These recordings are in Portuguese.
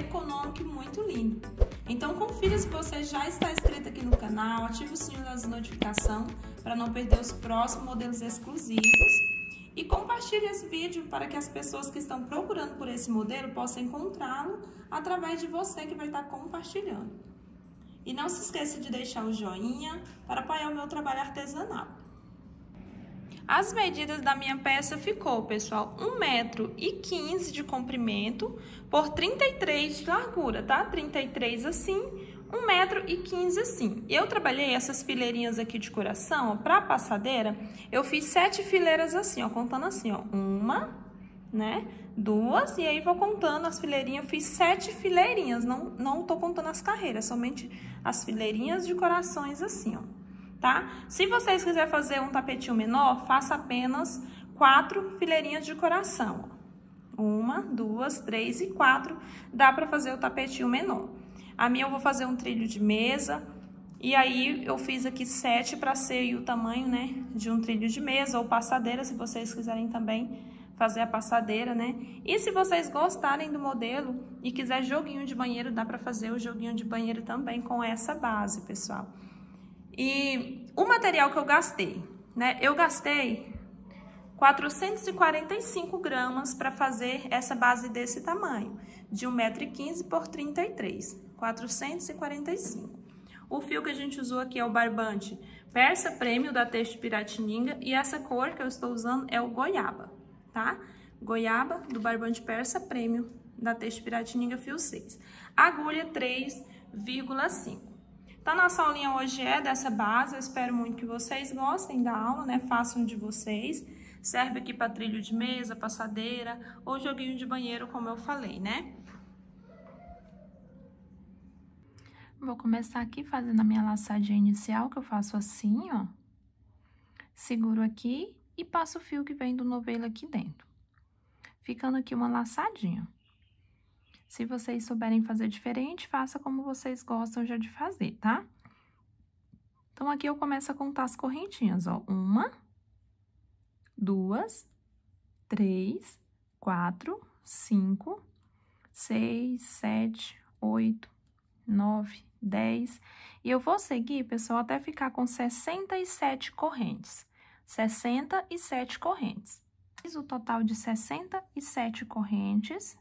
econômico e muito lindo. Então confira se você já está inscrito aqui no canal, ative o sininho das notificações para não perder os próximos modelos exclusivos e compartilhe esse vídeo para que as pessoas que estão procurando por esse modelo possam encontrá-lo através de você que vai estar compartilhando. E não se esqueça de deixar o joinha para apoiar o meu trabalho artesanal. As medidas da minha peça ficou, pessoal, 115 metro e de comprimento por 33 de largura, tá? 33 assim, 115 metro e assim. Eu trabalhei essas fileirinhas aqui de coração, para passadeira, eu fiz sete fileiras assim, ó, contando assim, ó, uma, né, duas, e aí vou contando as fileirinhas, eu fiz sete fileirinhas, não, não tô contando as carreiras, somente as fileirinhas de corações assim, ó tá? Se vocês quiserem fazer um tapetinho menor, faça apenas quatro fileirinhas de coração, ó. Uma, duas, três e quatro, dá pra fazer o tapetinho menor. A minha eu vou fazer um trilho de mesa, e aí eu fiz aqui sete pra ser o tamanho, né, de um trilho de mesa ou passadeira, se vocês quiserem também fazer a passadeira, né? E se vocês gostarem do modelo e quiser joguinho de banheiro, dá para fazer o joguinho de banheiro também com essa base, pessoal. E o material que eu gastei, né? Eu gastei 445 gramas para fazer essa base desse tamanho, de 1,15m por 33, 445. O fio que a gente usou aqui é o barbante Persa Prêmio da Texto Piratininga e essa cor que eu estou usando é o goiaba, tá? Goiaba do barbante Persa Prêmio da Texto Piratininga fio 6. Agulha 3,5. Então, tá nossa aulinha hoje é dessa base, eu espero muito que vocês gostem da aula, né? Façam de vocês. Serve aqui para trilho de mesa, passadeira ou joguinho de banheiro, como eu falei, né? Vou começar aqui fazendo a minha laçadinha inicial, que eu faço assim, ó. Seguro aqui e passo o fio que vem do novelo aqui dentro. Ficando aqui uma laçadinha. Se vocês souberem fazer diferente, faça como vocês gostam já de fazer, tá? Então, aqui eu começo a contar as correntinhas, ó. Uma, duas, três, quatro, cinco, seis, sete, oito, nove, dez. E eu vou seguir, pessoal, até ficar com 67 correntes. 67 correntes. Fiz o total de 67 correntes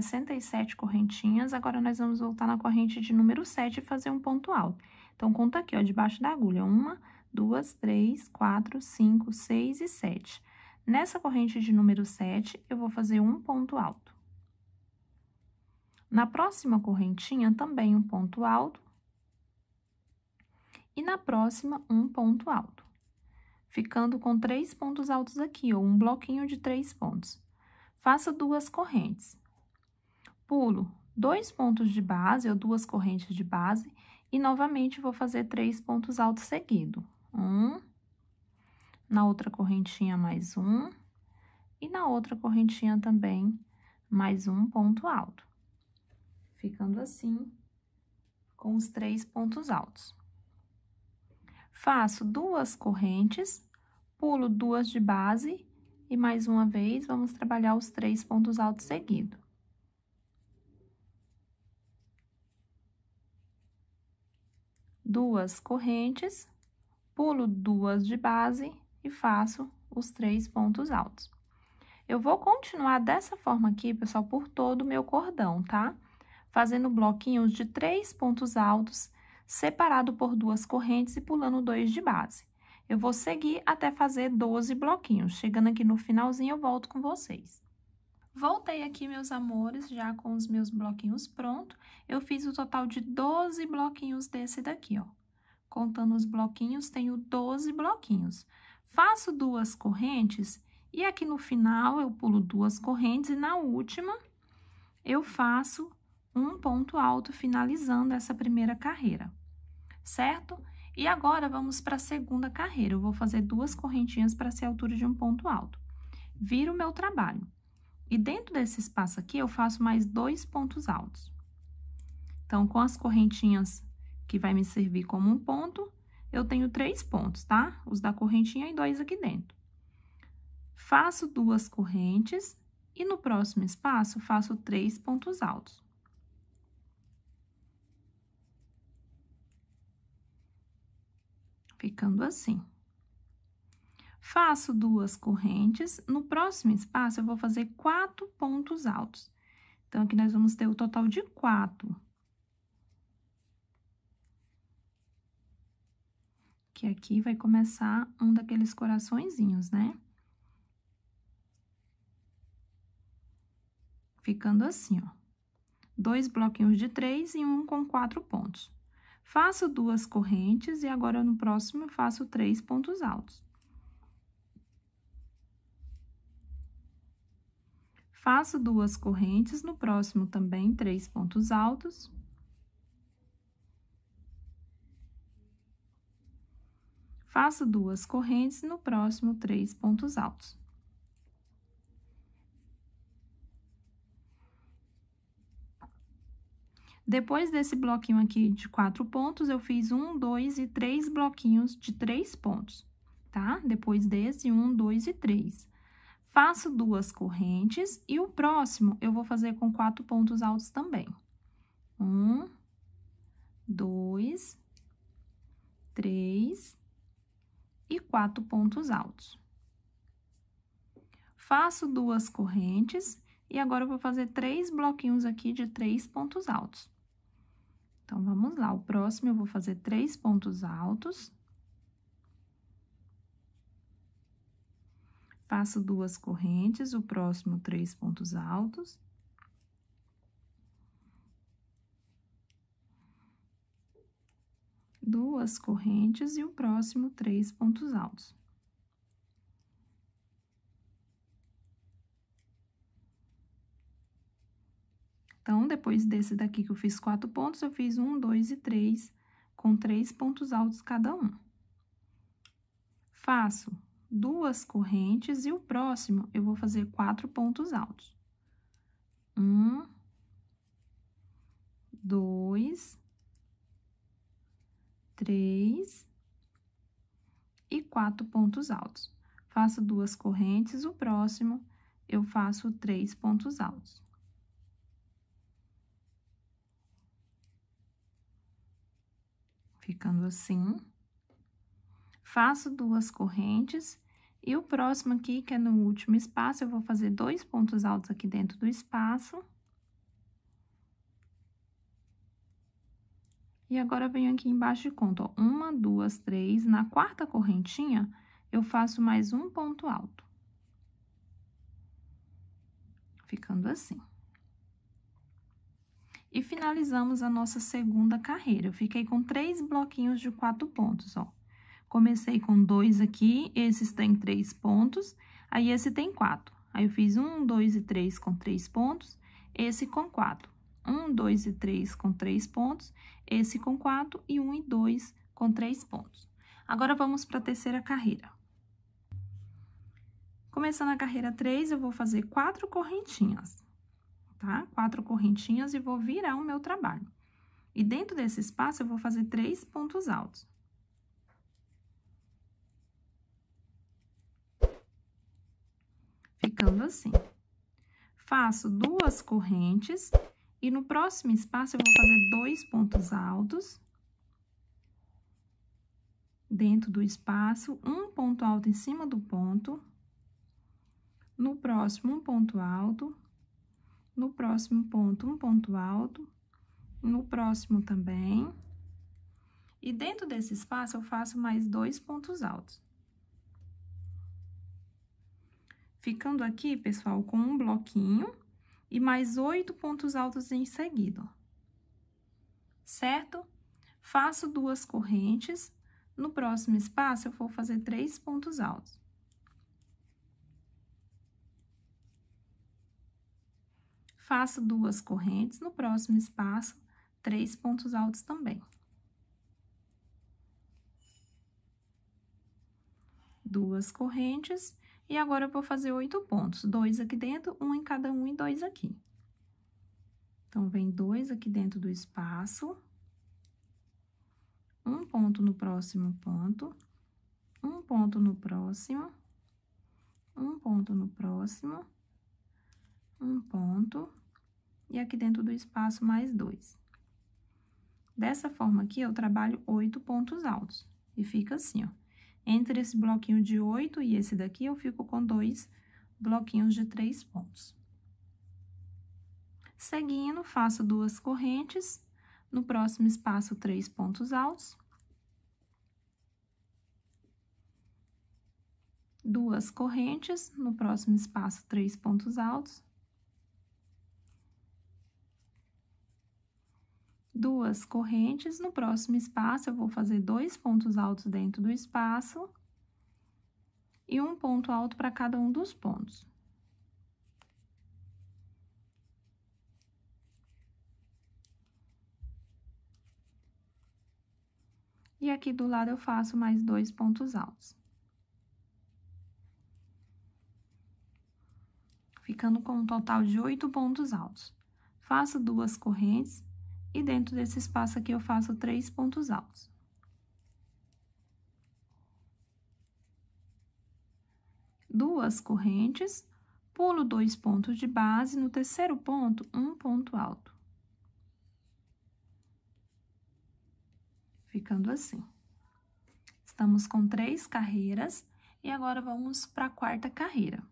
67 correntinhas. Agora, nós vamos voltar na corrente de número 7 e fazer um ponto alto. Então, conta aqui, ó, debaixo da agulha. Uma, duas, três, quatro, cinco, seis e sete. Nessa corrente de número 7, eu vou fazer um ponto alto. Na próxima correntinha, também um ponto alto. E na próxima, um ponto alto. Ficando com três pontos altos aqui, ou um bloquinho de três pontos. Faça duas correntes pulo dois pontos de base ou duas correntes de base e novamente vou fazer três pontos altos seguido. Um, na outra correntinha mais um e na outra correntinha também mais um ponto alto. Ficando assim com os três pontos altos. Faço duas correntes, pulo duas de base e mais uma vez vamos trabalhar os três pontos altos seguido. duas correntes, pulo duas de base e faço os três pontos altos. Eu vou continuar dessa forma aqui, pessoal, por todo o meu cordão, tá? Fazendo bloquinhos de três pontos altos, separado por duas correntes e pulando dois de base. Eu vou seguir até fazer 12 bloquinhos. Chegando aqui no finalzinho, eu volto com vocês. Voltei aqui, meus amores, já com os meus bloquinhos prontos. Eu fiz o total de 12 bloquinhos desse daqui, ó. Contando os bloquinhos, tenho 12 bloquinhos. Faço duas correntes e aqui no final eu pulo duas correntes e na última eu faço um ponto alto finalizando essa primeira carreira, certo? E agora vamos para a segunda carreira. Eu vou fazer duas correntinhas para ser a altura de um ponto alto. Viro o meu trabalho. E dentro desse espaço aqui, eu faço mais dois pontos altos. Então, com as correntinhas que vai me servir como um ponto, eu tenho três pontos, tá? Os da correntinha e dois aqui dentro. Faço duas correntes e no próximo espaço, faço três pontos altos. Ficando assim. Faço duas correntes. No próximo espaço, eu vou fazer quatro pontos altos. Então, aqui nós vamos ter o total de quatro. Que aqui vai começar um daqueles coraçõezinhos, né? Ficando assim, ó. Dois bloquinhos de três e um com quatro pontos. Faço duas correntes e agora no próximo faço três pontos altos. Faço duas correntes, no próximo também três pontos altos. Faço duas correntes, no próximo três pontos altos. Depois desse bloquinho aqui de quatro pontos, eu fiz um, dois e três bloquinhos de três pontos, tá? Depois desse, um, dois e três. Faço duas correntes e o próximo eu vou fazer com quatro pontos altos também. Um, dois, três e quatro pontos altos. Faço duas correntes e agora eu vou fazer três bloquinhos aqui de três pontos altos. Então, vamos lá. O próximo eu vou fazer três pontos altos Faço duas correntes, o próximo três pontos altos. Duas correntes e o próximo três pontos altos. Então, depois desse daqui que eu fiz quatro pontos, eu fiz um, dois e três, com três pontos altos cada um. Faço duas correntes e o próximo eu vou fazer quatro pontos altos. Um, dois, três e quatro pontos altos. Faço duas correntes, o próximo eu faço três pontos altos. Ficando assim. Faço duas correntes e o próximo aqui, que é no último espaço, eu vou fazer dois pontos altos aqui dentro do espaço. E agora, venho aqui embaixo e conto, ó, uma, duas, três, na quarta correntinha, eu faço mais um ponto alto. Ficando assim. E finalizamos a nossa segunda carreira. Eu fiquei com três bloquinhos de quatro pontos, ó. Comecei com dois aqui, esses tem três pontos, aí esse tem quatro. Aí, eu fiz um, dois e três com três pontos, esse com quatro. Um, dois e três com três pontos, esse com quatro e um e dois com três pontos. Agora, vamos para a terceira carreira. Começando a carreira três, eu vou fazer quatro correntinhas, tá? Quatro correntinhas e vou virar o meu trabalho. E dentro desse espaço, eu vou fazer três pontos altos. ficando assim. Faço duas correntes e no próximo espaço eu vou fazer dois pontos altos. Dentro do espaço, um ponto alto em cima do ponto. No próximo, um ponto alto. No próximo ponto, um ponto alto. No próximo também. E dentro desse espaço, eu faço mais dois pontos altos. Ficando aqui, pessoal, com um bloquinho e mais oito pontos altos em seguida, certo? Faço duas correntes, no próximo espaço, eu vou fazer três pontos altos. Faço duas correntes, no próximo espaço, três pontos altos também. Duas correntes e agora, eu vou fazer oito pontos, dois aqui dentro, um em cada um e dois aqui. Então, vem dois aqui dentro do espaço, um ponto no próximo ponto, um ponto no próximo, um ponto no próximo, um ponto, e aqui dentro do espaço, mais dois. Dessa forma aqui, eu trabalho oito pontos altos, e fica assim, ó. Entre esse bloquinho de 8 e esse daqui, eu fico com dois bloquinhos de três pontos. Seguindo, faço duas correntes, no próximo espaço, três pontos altos. Duas correntes, no próximo espaço, três pontos altos. duas correntes. No próximo espaço, eu vou fazer dois pontos altos dentro do espaço e um ponto alto para cada um dos pontos. E aqui do lado eu faço mais dois pontos altos. Ficando com um total de oito pontos altos. Faço duas correntes e dentro desse espaço aqui, eu faço três pontos altos. Duas correntes, pulo dois pontos de base, no terceiro ponto, um ponto alto. Ficando assim. Estamos com três carreiras e agora vamos para a quarta carreira.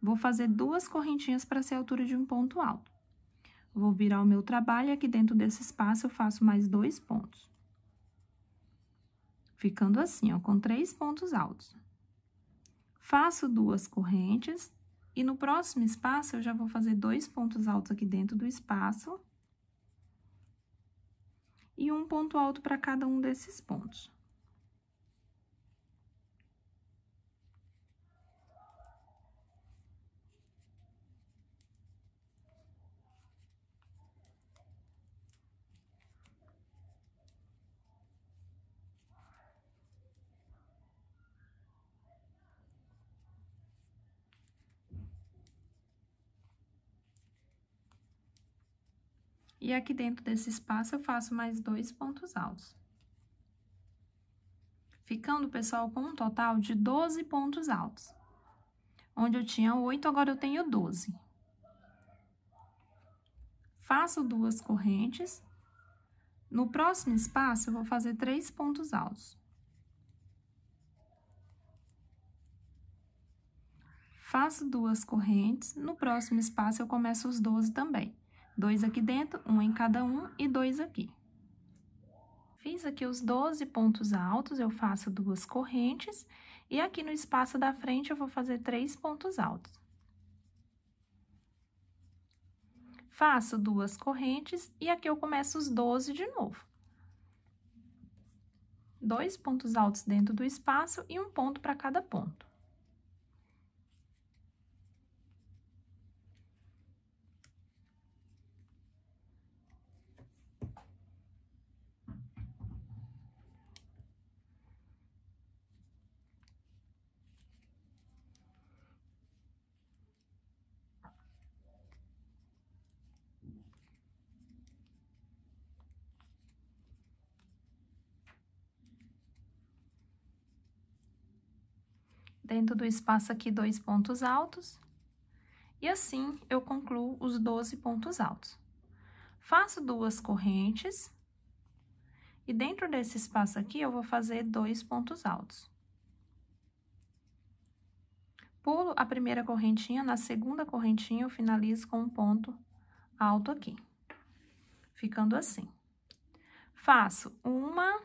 Vou fazer duas correntinhas para ser a altura de um ponto alto. Vou virar o meu trabalho e aqui dentro desse espaço eu faço mais dois pontos. Ficando assim, ó, com três pontos altos. Faço duas correntes e no próximo espaço eu já vou fazer dois pontos altos aqui dentro do espaço. E um ponto alto para cada um desses pontos. E aqui dentro desse espaço, eu faço mais dois pontos altos. Ficando, pessoal, com um total de 12 pontos altos. Onde eu tinha oito agora eu tenho 12. Faço duas correntes. No próximo espaço, eu vou fazer três pontos altos. Faço duas correntes. No próximo espaço, eu começo os 12 também dois aqui dentro, um em cada um e dois aqui. Fiz aqui os 12 pontos altos, eu faço duas correntes, e aqui no espaço da frente eu vou fazer três pontos altos. Faço duas correntes, e aqui eu começo os 12 de novo. Dois pontos altos dentro do espaço e um ponto para cada ponto. dentro do espaço aqui, dois pontos altos. E assim, eu concluo os 12 pontos altos. Faço duas correntes. E dentro desse espaço aqui, eu vou fazer dois pontos altos. Pulo a primeira correntinha, na segunda correntinha, eu finalizo com um ponto alto aqui. Ficando assim. Faço uma,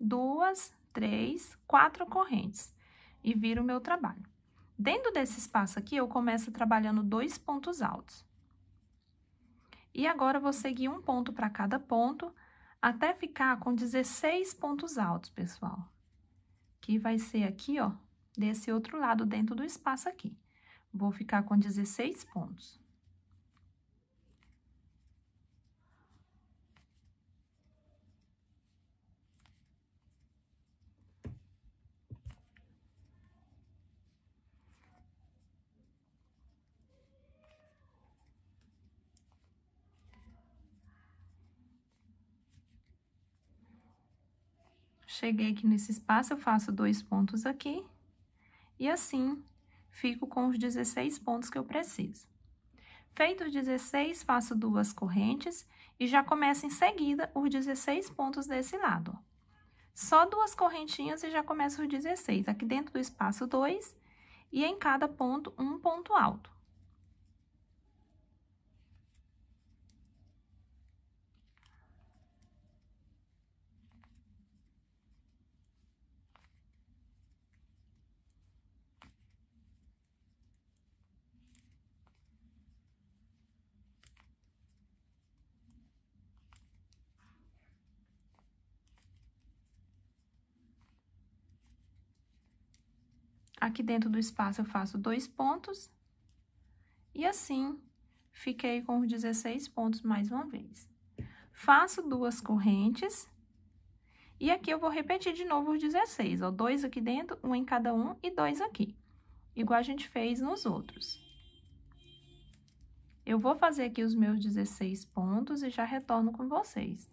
duas, três, quatro correntes e viro o meu trabalho. Dentro desse espaço aqui, eu começo trabalhando dois pontos altos. E agora, vou seguir um ponto para cada ponto, até ficar com 16 pontos altos, pessoal. Que vai ser aqui, ó, desse outro lado, dentro do espaço aqui. Vou ficar com 16 pontos. Cheguei aqui nesse espaço, eu faço dois pontos aqui. E assim, fico com os 16 pontos que eu preciso. Feito os 16, faço duas correntes e já começo em seguida os 16 pontos desse lado. Só duas correntinhas e já começo os 16, aqui dentro do espaço 2 e em cada ponto um ponto alto. aqui dentro do espaço, eu faço dois pontos. E assim, fiquei com 16 pontos mais uma vez. Faço duas correntes. E aqui eu vou repetir de novo os 16, ó. Dois aqui dentro, um em cada um e dois aqui. Igual a gente fez nos outros. Eu vou fazer aqui os meus 16 pontos e já retorno com vocês.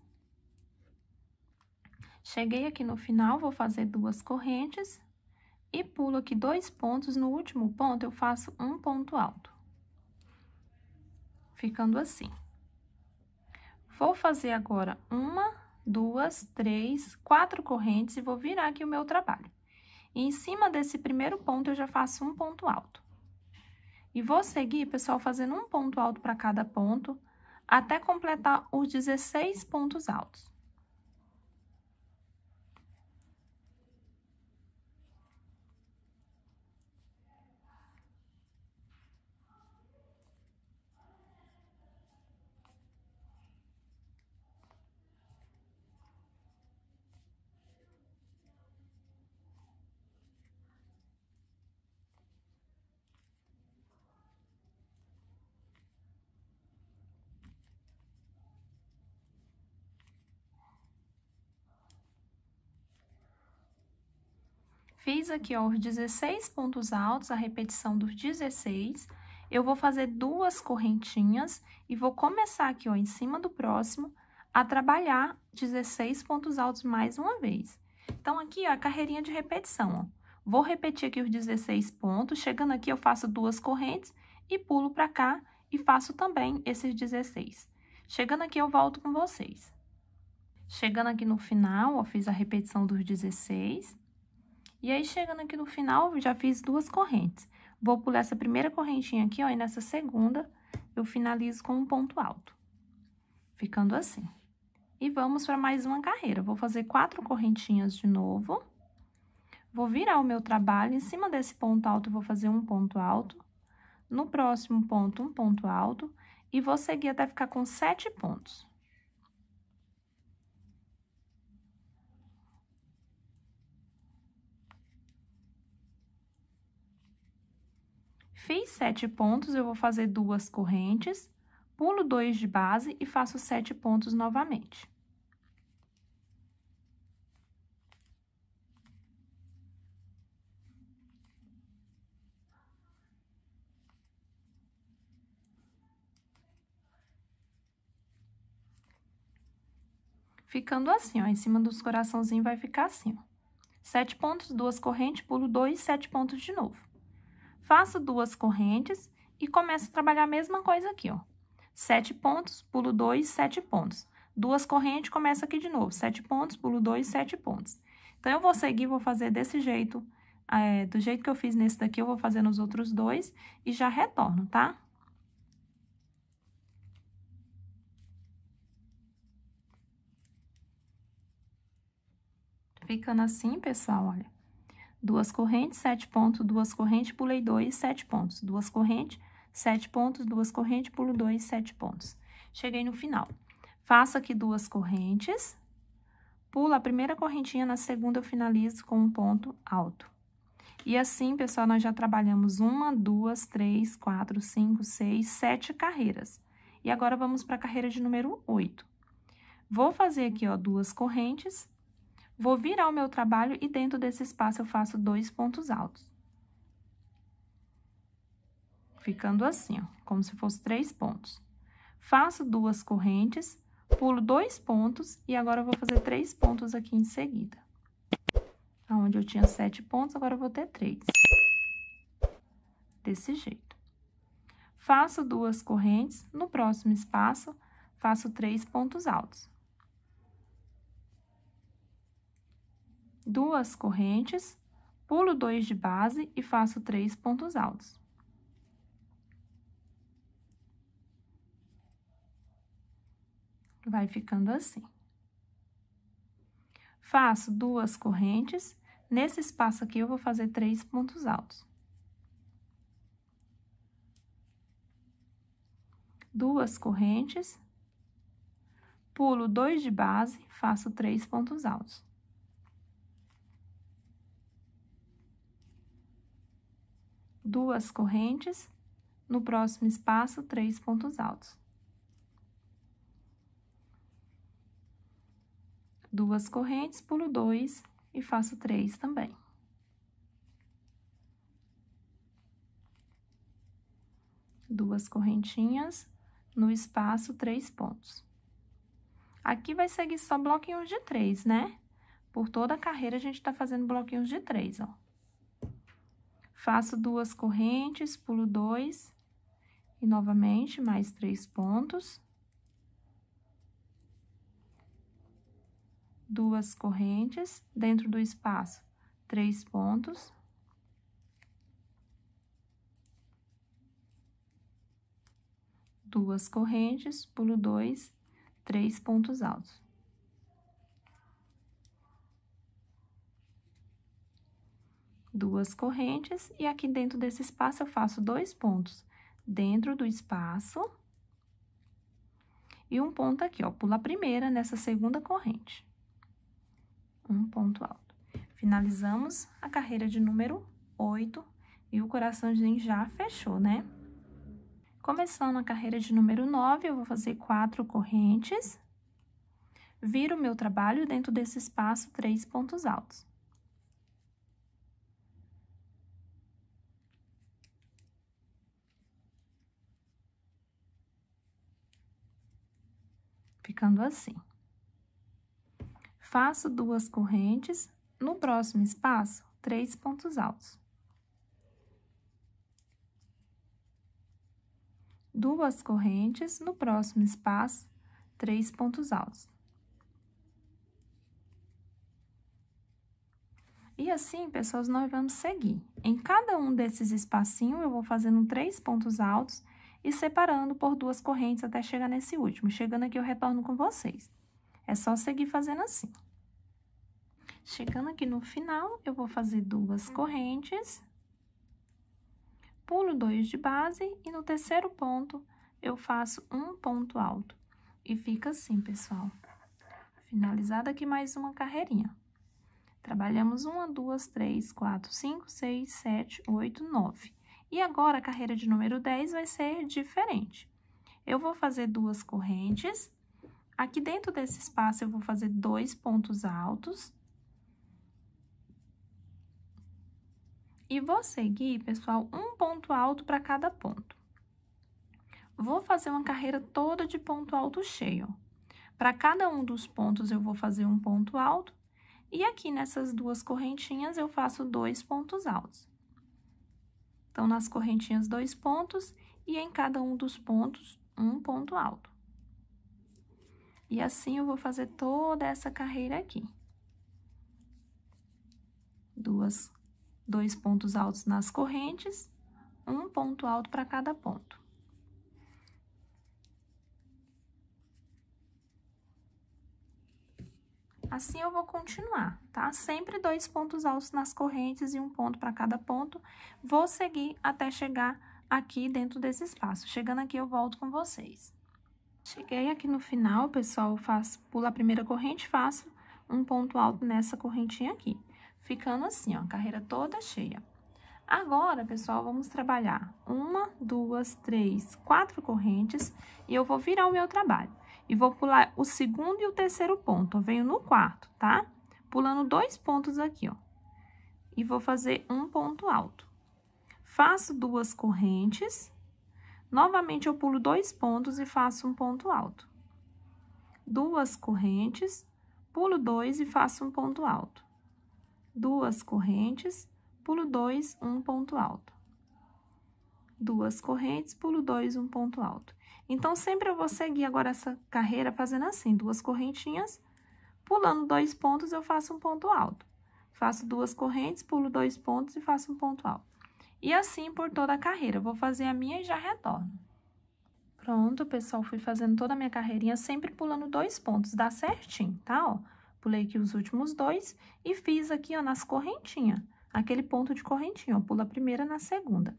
Cheguei aqui no final, vou fazer duas correntes e pulo aqui dois pontos, no último ponto eu faço um ponto alto. Ficando assim. Vou fazer agora uma, duas, três, quatro correntes e vou virar aqui o meu trabalho. E em cima desse primeiro ponto, eu já faço um ponto alto. E vou seguir, pessoal, fazendo um ponto alto para cada ponto, até completar os 16 pontos altos. Fiz aqui, ó, os 16 pontos altos, a repetição dos 16. Eu vou fazer duas correntinhas e vou começar aqui, ó, em cima do próximo, a trabalhar 16 pontos altos mais uma vez. Então, aqui, ó, a carreirinha de repetição, ó. Vou repetir aqui os 16 pontos, chegando aqui eu faço duas correntes e pulo para cá e faço também esses 16. Chegando aqui eu volto com vocês. Chegando aqui no final, eu fiz a repetição dos 16, e aí, chegando aqui no final, já fiz duas correntes. Vou pular essa primeira correntinha aqui, ó, e nessa segunda, eu finalizo com um ponto alto. Ficando assim. E vamos para mais uma carreira. Vou fazer quatro correntinhas de novo. Vou virar o meu trabalho, em cima desse ponto alto, vou fazer um ponto alto. No próximo ponto, um ponto alto. E vou seguir até ficar com sete pontos. Fiz sete pontos, eu vou fazer duas correntes, pulo dois de base e faço sete pontos novamente. Ficando assim, ó, em cima dos coraçãozinhos vai ficar assim, ó. Sete pontos, duas correntes, pulo dois, sete pontos de novo. Faço duas correntes e começo a trabalhar a mesma coisa aqui, ó. Sete pontos, pulo dois, sete pontos. Duas correntes, começa aqui de novo. Sete pontos, pulo dois, sete pontos. Então, eu vou seguir, vou fazer desse jeito, é, do jeito que eu fiz nesse daqui, eu vou fazer nos outros dois e já retorno, tá? Ficando assim, pessoal, olha duas correntes, sete pontos, duas correntes, pulei dois, sete pontos, duas correntes, sete pontos, duas correntes, pulo dois, sete pontos. Cheguei no final. Faço aqui duas correntes, pulo a primeira correntinha, na segunda eu finalizo com um ponto alto. E assim, pessoal, nós já trabalhamos uma, duas, três, quatro, cinco, seis, sete carreiras. E agora, vamos para a carreira de número oito. Vou fazer aqui, ó, duas correntes, Vou virar o meu trabalho e dentro desse espaço eu faço dois pontos altos. Ficando assim, ó, como se fosse três pontos. Faço duas correntes, pulo dois pontos e agora eu vou fazer três pontos aqui em seguida. Onde eu tinha sete pontos, agora eu vou ter três. Desse jeito. Faço duas correntes, no próximo espaço, faço três pontos altos. duas correntes, pulo dois de base e faço três pontos altos. Vai ficando assim. Faço duas correntes, nesse espaço aqui eu vou fazer três pontos altos. Duas correntes, pulo dois de base, faço três pontos altos. duas correntes, no próximo espaço, três pontos altos. Duas correntes, pulo dois e faço três também. Duas correntinhas, no espaço, três pontos. Aqui vai seguir só bloquinhos de três, né? Por toda a carreira, a gente tá fazendo bloquinhos de três, ó. Faço duas correntes, pulo dois e novamente mais três pontos. Duas correntes dentro do espaço, três pontos. Duas correntes, pulo dois, três pontos altos. duas correntes, e aqui dentro desse espaço eu faço dois pontos. Dentro do espaço, e um ponto aqui, ó, pula a primeira nessa segunda corrente. Um ponto alto. Finalizamos a carreira de número 8, e o coraçãozinho já fechou, né? Começando a carreira de número 9, eu vou fazer quatro correntes, viro o meu trabalho dentro desse espaço três pontos altos. ficando assim. Faço duas correntes, no próximo espaço, três pontos altos. Duas correntes, no próximo espaço, três pontos altos. E assim, pessoas, nós vamos seguir. Em cada um desses espacinhos, eu vou fazendo três pontos altos e separando por duas correntes até chegar nesse último. Chegando aqui, eu retorno com vocês. É só seguir fazendo assim. Chegando aqui no final, eu vou fazer duas correntes, pulo dois de base e no terceiro ponto, eu faço um ponto alto. E fica assim, pessoal. Finalizada aqui mais uma carreirinha. Trabalhamos uma, duas, três, quatro, cinco, seis, sete, oito, nove. E agora, a carreira de número 10 vai ser diferente. Eu vou fazer duas correntes. Aqui dentro desse espaço, eu vou fazer dois pontos altos. E vou seguir, pessoal, um ponto alto para cada ponto. Vou fazer uma carreira toda de ponto alto cheio. Para cada um dos pontos, eu vou fazer um ponto alto. E aqui nessas duas correntinhas, eu faço dois pontos altos. Então, nas correntinhas, dois pontos, e em cada um dos pontos, um ponto alto. E assim, eu vou fazer toda essa carreira aqui. Duas, dois pontos altos nas correntes, um ponto alto para cada ponto. Assim, eu vou continuar, tá? Sempre dois pontos altos nas correntes e um ponto para cada ponto. Vou seguir até chegar aqui dentro desse espaço. Chegando aqui, eu volto com vocês. Cheguei aqui no final, pessoal, faço, pulo a primeira corrente, faço um ponto alto nessa correntinha aqui. Ficando assim, ó, carreira toda cheia. Agora, pessoal, vamos trabalhar uma, duas, três, quatro correntes e eu vou virar o meu trabalho. E vou pular o segundo e o terceiro ponto, ó, venho no quarto, tá? Pulando dois pontos aqui, ó. E vou fazer um ponto alto. Faço duas correntes. Novamente, eu pulo dois pontos e faço um ponto alto. Duas correntes, pulo dois e faço um ponto alto. Duas correntes, pulo dois, um ponto alto duas correntes, pulo dois, um ponto alto. Então, sempre eu vou seguir agora essa carreira fazendo assim, duas correntinhas, pulando dois pontos, eu faço um ponto alto. Faço duas correntes, pulo dois pontos e faço um ponto alto. E assim por toda a carreira, eu vou fazer a minha e já retorno. Pronto, pessoal, fui fazendo toda a minha carreirinha, sempre pulando dois pontos, dá certinho, tá? Ó, pulei aqui os últimos dois e fiz aqui, ó, nas correntinhas, aquele ponto de correntinha, ó, pula a primeira na segunda.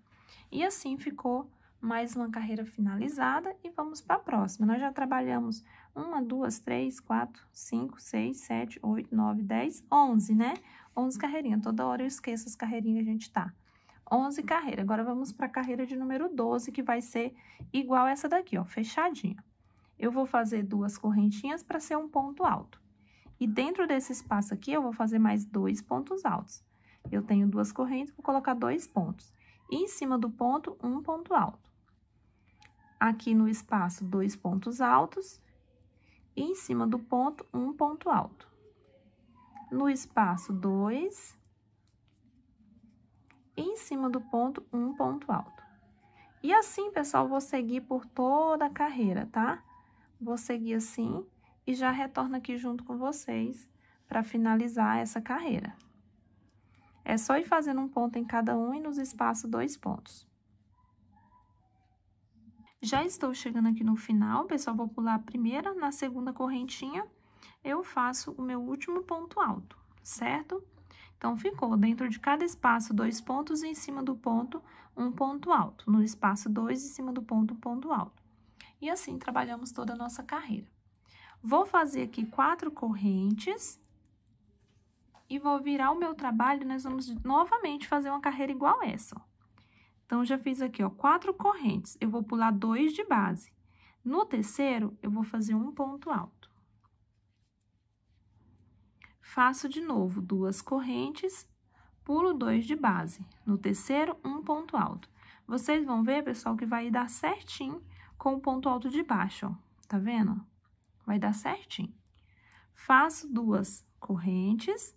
E assim ficou mais uma carreira finalizada e vamos para a próxima. Nós já trabalhamos uma, duas, três, quatro, cinco, seis, sete, oito, nove, dez, onze, né? Onze carreirinhas. Toda hora eu esqueço as carreirinhas que a gente tá. Onze carreiras. Agora, vamos para a carreira de número 12, que vai ser igual essa daqui, ó, fechadinha. Eu vou fazer duas correntinhas para ser um ponto alto. E dentro desse espaço aqui, eu vou fazer mais dois pontos altos. Eu tenho duas correntes, vou colocar dois pontos em cima do ponto, um ponto alto. Aqui no espaço, dois pontos altos e em cima do ponto, um ponto alto. No espaço, dois e em cima do ponto, um ponto alto. E assim, pessoal, vou seguir por toda a carreira, tá? Vou seguir assim e já retorno aqui junto com vocês para finalizar essa carreira. É só ir fazendo um ponto em cada um e nos espaços dois pontos. Já estou chegando aqui no final, pessoal, vou pular a primeira, na segunda correntinha eu faço o meu último ponto alto, certo? Então, ficou dentro de cada espaço dois pontos e em cima do ponto um ponto alto. No espaço dois, em cima do ponto, um ponto alto. E assim trabalhamos toda a nossa carreira. Vou fazer aqui quatro correntes e vou virar o meu trabalho, nós vamos novamente fazer uma carreira igual essa. Ó. Então, já fiz aqui, ó, quatro correntes. Eu vou pular dois de base. No terceiro, eu vou fazer um ponto alto. Faço de novo duas correntes, pulo dois de base. No terceiro, um ponto alto. Vocês vão ver, pessoal, que vai dar certinho com o ponto alto de baixo, ó. Tá vendo? Vai dar certinho. Faço duas correntes,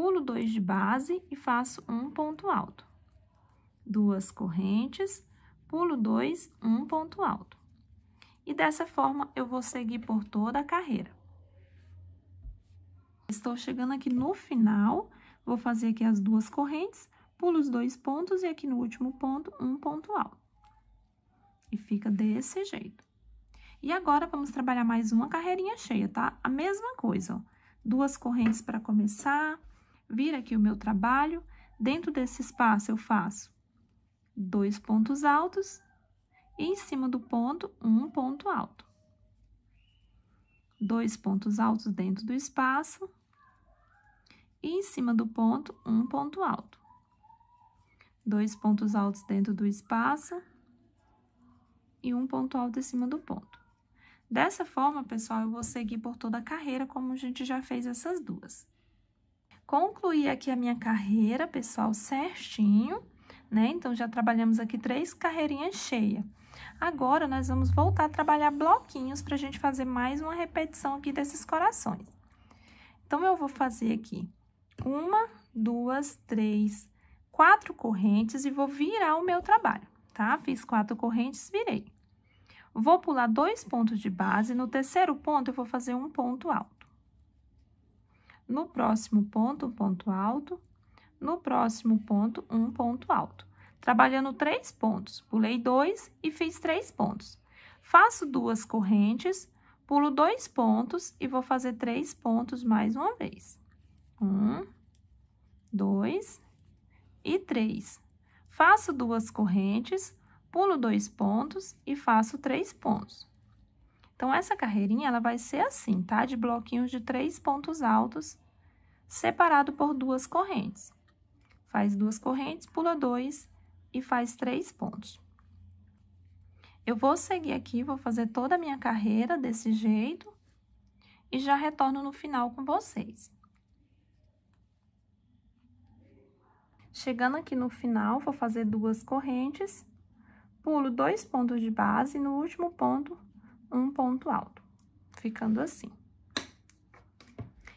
pulo dois de base e faço um ponto alto. Duas correntes, pulo dois, um ponto alto. E dessa forma, eu vou seguir por toda a carreira. Estou chegando aqui no final, vou fazer aqui as duas correntes, pulo os dois pontos e aqui no último ponto, um ponto alto. E fica desse jeito. E agora, vamos trabalhar mais uma carreirinha cheia, tá? A mesma coisa, ó. Duas correntes para começar, vir aqui o meu trabalho, dentro desse espaço eu faço dois pontos altos e em cima do ponto, um ponto alto. Dois pontos altos dentro do espaço e em cima do ponto, um ponto alto. Dois pontos altos dentro do espaço e um ponto alto em cima do ponto. Dessa forma, pessoal, eu vou seguir por toda a carreira, como a gente já fez essas duas. Concluí aqui a minha carreira, pessoal, certinho, né? Então, já trabalhamos aqui três carreirinhas cheias. Agora, nós vamos voltar a trabalhar bloquinhos para a gente fazer mais uma repetição aqui desses corações. Então, eu vou fazer aqui uma, duas, três, quatro correntes e vou virar o meu trabalho, tá? Fiz quatro correntes, virei. Vou pular dois pontos de base, no terceiro ponto eu vou fazer um ponto alto no próximo ponto, um ponto alto, no próximo ponto, um ponto alto. Trabalhando três pontos, pulei dois e fiz três pontos. Faço duas correntes, pulo dois pontos e vou fazer três pontos mais uma vez. Um, dois e três. Faço duas correntes, pulo dois pontos e faço três pontos. Então, essa carreirinha ela vai ser assim, tá? De bloquinhos de três pontos altos, separado por duas correntes. Faz duas correntes, pula dois e faz três pontos. Eu vou seguir aqui, vou fazer toda a minha carreira desse jeito e já retorno no final com vocês. Chegando aqui no final, vou fazer duas correntes, pulo dois pontos de base, no último ponto um ponto alto, ficando assim.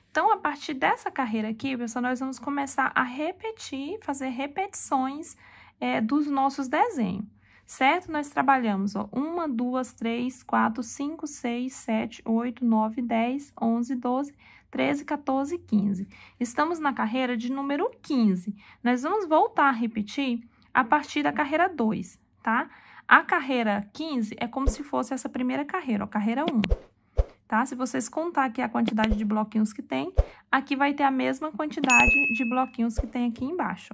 Então, a partir dessa carreira aqui, pessoal, nós vamos começar a repetir, fazer repetições é, dos nossos desenhos, certo? Nós trabalhamos, ó, 1, 2, 3, 4, 5, 6, 7, 8, 9, 10, 11, 12, 13, 14 quinze. 15. Estamos na carreira de número 15. Nós vamos voltar a repetir a partir da carreira 2, tá? Tá? A carreira 15 é como se fosse essa primeira carreira, ó, carreira 1. Tá? Se vocês contar aqui a quantidade de bloquinhos que tem, aqui vai ter a mesma quantidade de bloquinhos que tem aqui embaixo,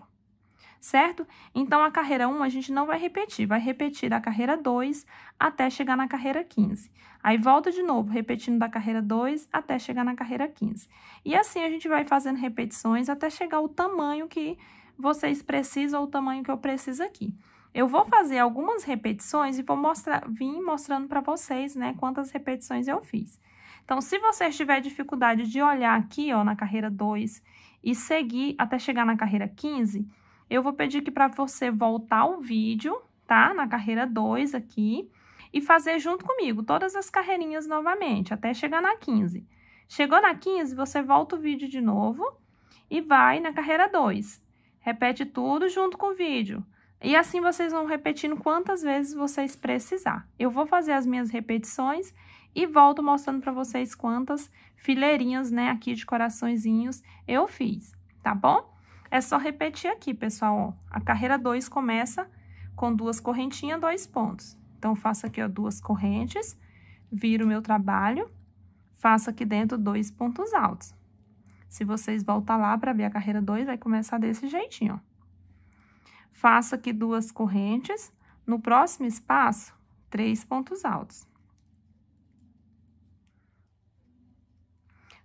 certo? Então, a carreira 1 a gente não vai repetir, vai repetir da carreira 2 até chegar na carreira 15. Aí, volta de novo, repetindo da carreira 2 até chegar na carreira 15. E assim, a gente vai fazendo repetições até chegar ao tamanho que vocês precisam ou o tamanho que eu preciso aqui. Eu vou fazer algumas repetições e vou mostrar, vim mostrando para vocês, né, quantas repetições eu fiz. Então, se você tiver dificuldade de olhar aqui, ó, na carreira 2 e seguir até chegar na carreira 15, eu vou pedir que para você voltar o vídeo, tá? Na carreira 2 aqui e fazer junto comigo todas as carreirinhas novamente, até chegar na 15. Chegou na 15, você volta o vídeo de novo e vai na carreira 2. Repete tudo junto com o vídeo. E assim vocês vão repetindo quantas vezes vocês precisar. Eu vou fazer as minhas repetições e volto mostrando para vocês quantas fileirinhas, né, aqui de coraçõezinhos eu fiz, tá bom? É só repetir aqui, pessoal, ó. A carreira 2 começa com duas correntinhas, dois pontos. Então, faço aqui, ó, duas correntes, viro o meu trabalho, faço aqui dentro dois pontos altos. Se vocês voltar lá para ver a carreira 2, vai começar desse jeitinho, ó. Faço aqui duas correntes. No próximo espaço, três pontos altos.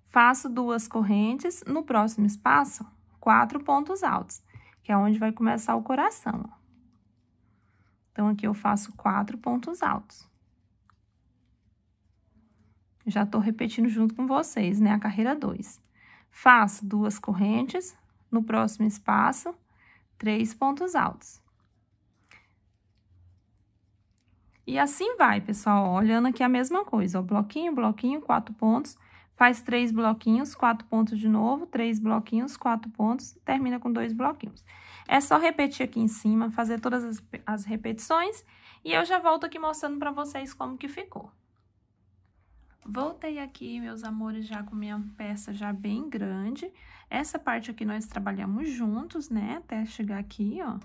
Faço duas correntes, no próximo espaço, quatro pontos altos, que é onde vai começar o coração. Então, aqui eu faço quatro pontos altos. Já tô repetindo junto com vocês, né? A carreira dois. Faço duas correntes, no próximo espaço, três pontos altos. E assim vai, pessoal, olhando aqui a mesma coisa, ó, bloquinho, bloquinho, quatro pontos, faz três bloquinhos, quatro pontos de novo, três bloquinhos, quatro pontos, termina com dois bloquinhos. É só repetir aqui em cima, fazer todas as, as repetições, e eu já volto aqui mostrando para vocês como que ficou. Voltei aqui, meus amores, já com minha peça já bem grande. Essa parte aqui nós trabalhamos juntos, né, até chegar aqui, ó.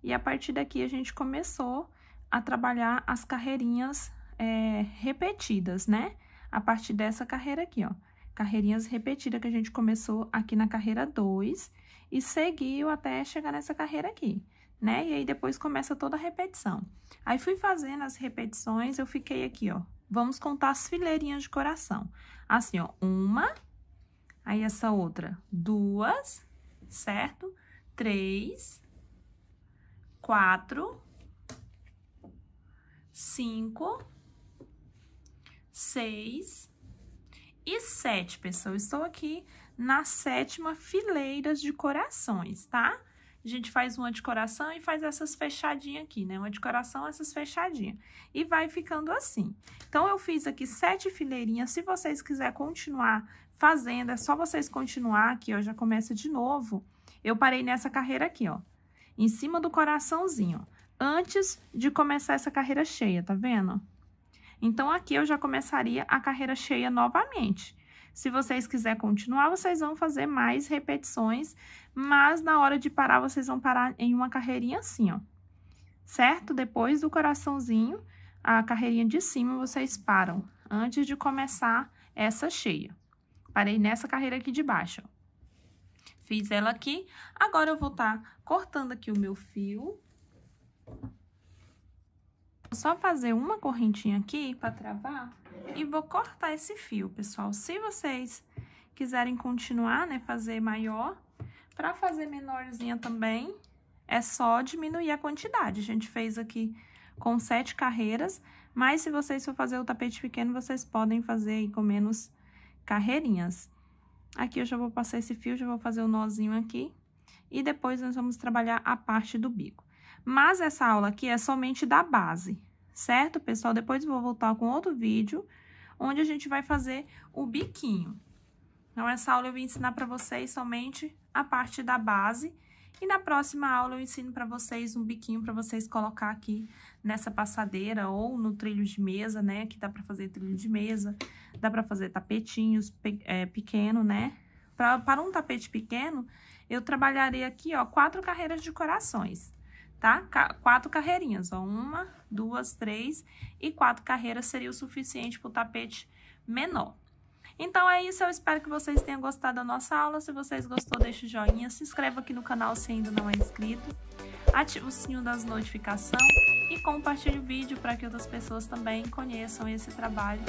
E a partir daqui a gente começou a trabalhar as carreirinhas é, repetidas, né? A partir dessa carreira aqui, ó. Carreirinhas repetidas que a gente começou aqui na carreira 2 e seguiu até chegar nessa carreira aqui né? E aí, depois começa toda a repetição. Aí, fui fazendo as repetições, eu fiquei aqui, ó, Vamos contar as fileirinhas de coração. Assim, ó, uma, aí essa outra, duas, certo? Três, quatro, cinco, seis e sete, pessoal. Estou aqui na sétima fileiras de corações, tá? Tá? a gente faz uma de coração e faz essas fechadinhas aqui, né? Uma de coração, essas fechadinhas. E vai ficando assim. Então, eu fiz aqui sete fileirinhas. Se vocês quiserem continuar fazendo, é só vocês continuar aqui, ó. Já começa de novo. Eu parei nessa carreira aqui, ó. Em cima do coraçãozinho, ó. Antes de começar essa carreira cheia, tá vendo? Então, aqui eu já começaria a carreira cheia novamente. Se vocês quiserem continuar, vocês vão fazer mais repetições, mas na hora de parar, vocês vão parar em uma carreirinha assim, ó. Certo? Depois do coraçãozinho, a carreirinha de cima, vocês param antes de começar essa cheia. Parei nessa carreira aqui de baixo, ó. Fiz ela aqui, agora eu vou estar tá cortando aqui o meu fio. Vou só fazer uma correntinha aqui para travar e vou cortar esse fio, pessoal. Se vocês quiserem continuar, né, fazer maior, para fazer menorzinha também, é só diminuir a quantidade. A gente fez aqui com sete carreiras, mas se vocês for fazer o tapete pequeno, vocês podem fazer aí com menos carreirinhas. Aqui eu já vou passar esse fio, já vou fazer o nozinho aqui, e depois nós vamos trabalhar a parte do bico. Mas essa aula aqui é somente da base, certo, pessoal? Depois eu vou voltar com outro vídeo, onde a gente vai fazer o biquinho. Então, essa aula eu vim ensinar para vocês somente a parte da base. E na próxima aula eu ensino para vocês um biquinho para vocês colocar aqui nessa passadeira ou no trilho de mesa, né? Que dá para fazer trilho de mesa, dá para fazer tapetinhos pe é, pequeno, né? Pra, para um tapete pequeno, eu trabalharei aqui, ó, quatro carreiras de corações tá? Quatro carreirinhas, ó, uma, duas, três e quatro carreiras seria o suficiente para o tapete menor. Então é isso, eu espero que vocês tenham gostado da nossa aula. Se vocês gostou, deixa o joinha, se inscreva aqui no canal se ainda não é inscrito, ativa o sininho das notificações e compartilhe o vídeo para que outras pessoas também conheçam esse trabalho.